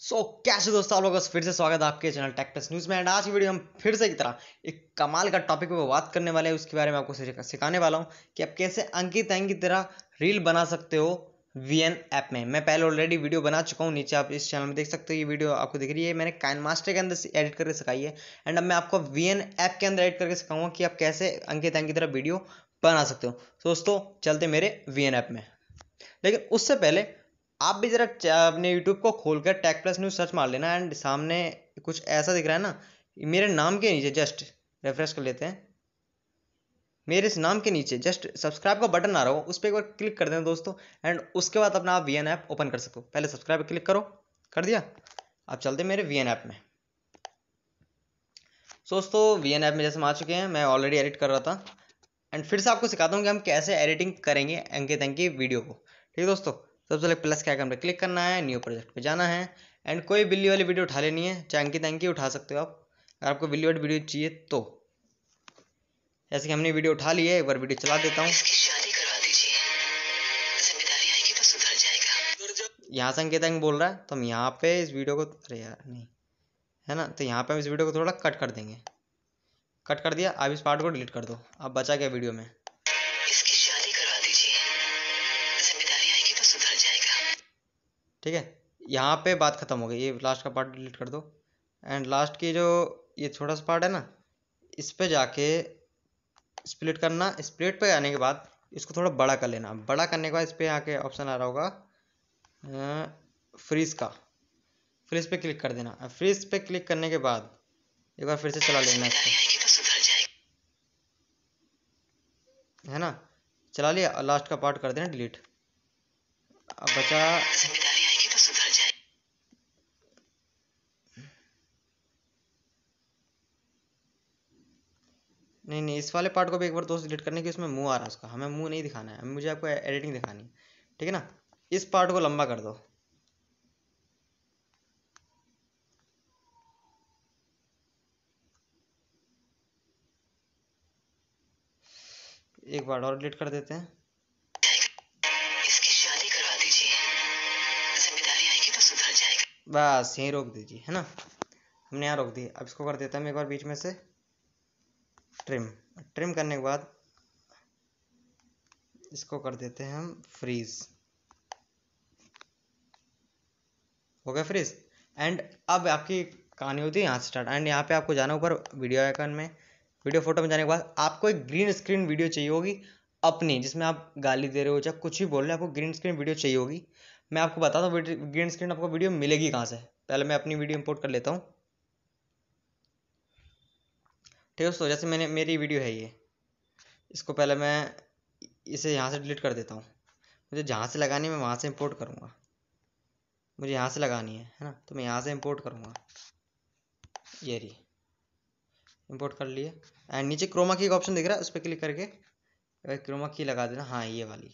सो so, कैसे दोस्तों आप लोगों का फिर से स्वागत है आपके चैनल टेक्टस न्यूज़ में एंड आज की वीडियो हम फिर से की तरह एक कमाल का टॉपिक पर बात करने वाले हैं उसके बारे में आपको सिखाने वाला हूं कि आप कैसे अंकित एंग की तरह रील बना सकते हो वी एन ऐप में मैं पहले ऑलरेडी वीडियो बना चुका हूँ नीचे आप इस चैनल में देख सकते हो ये वीडियो आपको दिख रही है मैंने काइन मास्टर के अंदर एडिट करके सिखाई है एंड अब मैं आपको वी एन ऐप के अंदर एडिट करके सिखाऊंगा कि आप कैसे अंकित एंग की तरह वीडियो बना सकते हो दोस्तों चलते मेरे वी एन ऐप में लेकिन उससे पहले आप भी ज़रा अपने यूट्यूब को खोल कर टैक प्लस न्यूज़ सर्च मार लेना एंड सामने कुछ ऐसा दिख रहा है ना मेरे नाम के नीचे जस्ट रेफ्रेश कर लेते हैं मेरे इस नाम के नीचे जस्ट सब्सक्राइब का बटन आ रहा हो उस पर एक बार क्लिक कर देना दोस्तों एंड उसके बाद अपना आप वी ऐप ओपन कर सको पहले सब्सक्राइब क्लिक करो कर दिया आप चलते मेरे वी ऐप में सो दोस्तों वी ऐप में जैसे हम आ चुके हैं मैं ऑलरेडी एडिट कर रहा था एंड फिर से आपको सिखाता हूँ कि हम कैसे एडिटिंग करेंगे एंके तंके वीडियो को ठीक है दोस्तों सबसे पहले प्लस के आइकन पर क्लिक करना है न्यू प्रोजेक्ट पर जाना है एंड कोई बिल्ली वाली वीडियो उठा लेनी है चैंकी तैंकी उठा सकते हो आप अगर आपको बिल्ली वाली वीडियो चाहिए तो जैसे कि हमने वीडियो उठा ली है एक बार वीडियो चला देता हूँ तो यहाँ से अंकित अंक बोल रहा है तो हम यहाँ पे इस वीडियो को अरे यार नहीं है ना तो यहाँ पे हम इस वीडियो को थोड़ा कट कर देंगे कट कर दिया अब इस पार्ट को डिलीट कर दो अब बचा गया वीडियो में ठीक है यहाँ पे बात ख़त्म हो गई ये लास्ट का पार्ट डिलीट कर दो एंड लास्ट की जो ये छोटा सा पार्ट है ना इस पर जाके स्प्लिट करना स्प्लिट पे आने के बाद इसको थोड़ा बड़ा कर लेना बड़ा करने के बाद इस पर यहाँ के ऑप्शन आ रहा होगा फ्रीज का फ्रिज पे क्लिक कर देना फ्रिज पे क्लिक करने के बाद एक बार फिर से चला लेना इसको है ना चला लिया लास्ट का पार्ट कर देना डिलीट अब बचा नहीं नहीं इस वाले पार्ट को भी एक बार दोस्त डिलीट करने की उसमें मुंह आ रहा है उसका हमें मुंह नहीं दिखाना है मुझे आपको एडिटिंग दिखानी है ठीक है ना इस पार्ट को लंबा कर दो एक बार और डिलीट कर देते हैं बस यहीं रोक दीजिए है ना हमने यहाँ रोक दी अब इसको कर देता हम एक बार बीच में से ट्रिम ट्रिम करने के बाद इसको कर देते हैं हम फ्रीज हो गया फ्रीज एंड अब आपकी कहानी होती है यहाँ स्टार्ट एंड यहाँ पे आपको जाना ऊपर वीडियो आइकन में वीडियो फोटो में जाने के बाद आपको एक ग्रीन स्क्रीन वीडियो चाहिए होगी अपनी जिसमें आप गाली दे रहे हो चाहे कुछ भी बोल रहे हो आपको ग्रीन स्क्रीन वीडियो चाहिए होगी मैं आपको बताता हूँ ग्रीन स्क्रीन आपको वीडियो मिलेगी कहाँ से पहले मैं अपनी वीडियो इंपोर्ट कर लेता हूँ ठीक है दोस्तों जैसे मैंने मेरी वीडियो है ये इसको पहले मैं इसे यहाँ से डिलीट कर देता हूँ मुझे जहाँ से लगानी है मैं वहाँ से इम्पोर्ट करूँगा मुझे यहाँ से लगानी है है ना तो मैं यहाँ से इम्पोर्ट करूँगा ये रही इम्पोर्ट कर लिए एंड नीचे क्रोमा की एक ऑप्शन दिख रहा है उस पर क्लिक करके क्रोमा की लगा देना हाँ ये वाली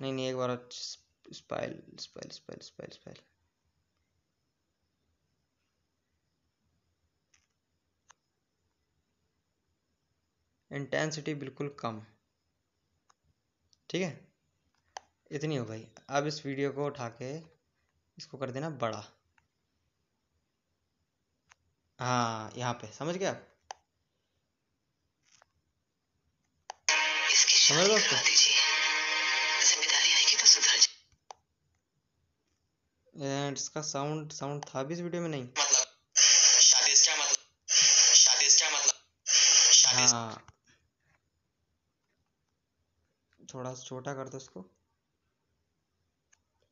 नहीं नहीं एक बार स्पाइल स्पाइल स्पाइल स्पाइल स्पाइल इंटेंसिटी बिल्कुल कम ठीक है इतनी हो गई अब इस वीडियो को उठा के इसको कर देना बड़ा हाँ यहाँ पे समझ गए समझ गए उसको एंड इसका साउंड साउंड था भी इस वीडियो में नहीं मतलब शादी इसका मतलब शादी मतलब हाँ थोड़ा छोटा कर दो उसको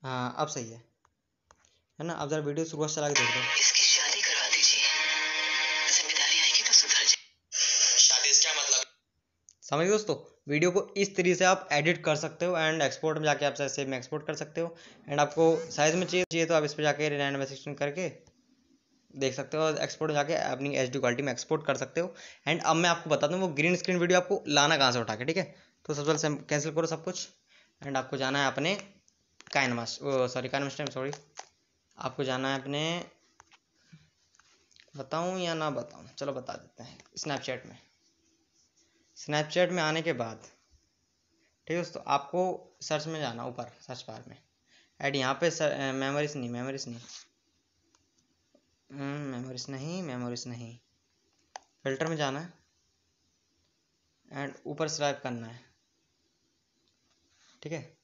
हाँ अब सही है है ना अब जरा वीडियो शुरुआत चला अच्छा के तो देख दो मतलब? समझिए दोस्तों वीडियो को इस तरीके से आप एडिट कर सकते हो एंड एक्सपोर्ट में जाके आप सेव में एक्सपोर्ट कर सकते हो एंड आपको साइज में चाहिए चाहिए तो आप इस पर जाके रिनाइन सेक्शन करके देख सकते हो और एक्सपोर्ट में जाके अपनी एच क्वालिटी में एक्सपोर्ट कर सकते हो एंड अब मैं आपको बता दूँ वो ग्रीन स्क्रीन वीडियो आपको लाना कहाँ से उठा के ठीक है तो सबसे पहले कैंसिल करो सब कुछ एंड आपको जाना है अपने KineMaster sorry KineMaster time sorry आपको जाना है अपने बताऊँ या ना बताऊँ चलो बता देते हैं स्नैपचैट में स्नैपचैट में आने के बाद ठीक है दोस्तों आपको सर्च में जाना ऊपर सर्च बार में एड यहाँ पे सर मेमोरीज नहीं मेमोरीज नहीं मेमोरीज हम्म, नहीं मेमोरीज नहीं फिल्टर में जाना है एंड ऊपर स्वाइप करना है ठीक है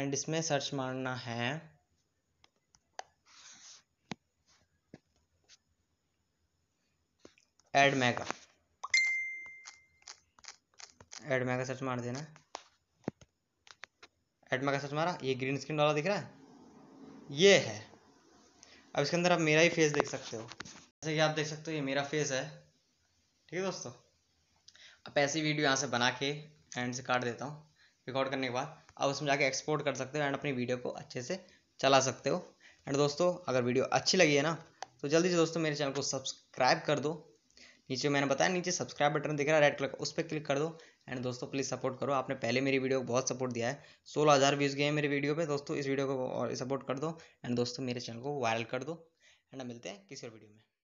एंड इसमें सर्च मारना है add mega add mega search मार देना एड मैगा सर्च मारा ये ग्रीन स्क्रीन वाला दिख रहा है ये है अब इसके अंदर आप मेरा ही फेस देख सकते हो जैसे कि आप देख सकते हो ये मेरा फेस है ठीक है दोस्तों अब ऐसी वीडियो यहाँ से बना के एंड से काट देता हूँ रिकॉर्ड करने के बाद आप उसमें जाके एक्सपोर्ट कर सकते हो एंड अपनी वीडियो को अच्छे से चला सकते हो एंड दोस्तों अगर वीडियो अच्छी लगी है ना तो जल्दी से दोस्तों मेरे चैनल को सब्सक्राइब कर दो नीचे मैंने बताया नीचे सब्सक्राइब बटन दिख रहा है रेड कलर का उस पर क्लिक कर दो एंड दोस्तों प्लीज़ सपोर्ट करो आपने पहले मेरी वीडियो को बहुत सपोर्ट दिया है सोलह हज़ार व्यूज़ गए हैं मेरी वीडियो पे दोस्तों इस वीडियो को और सपोर्ट कर दो एंड दोस्तों मेरे चैनल को वायरल कर दो एंड मिलते हैं किसी और वीडियो में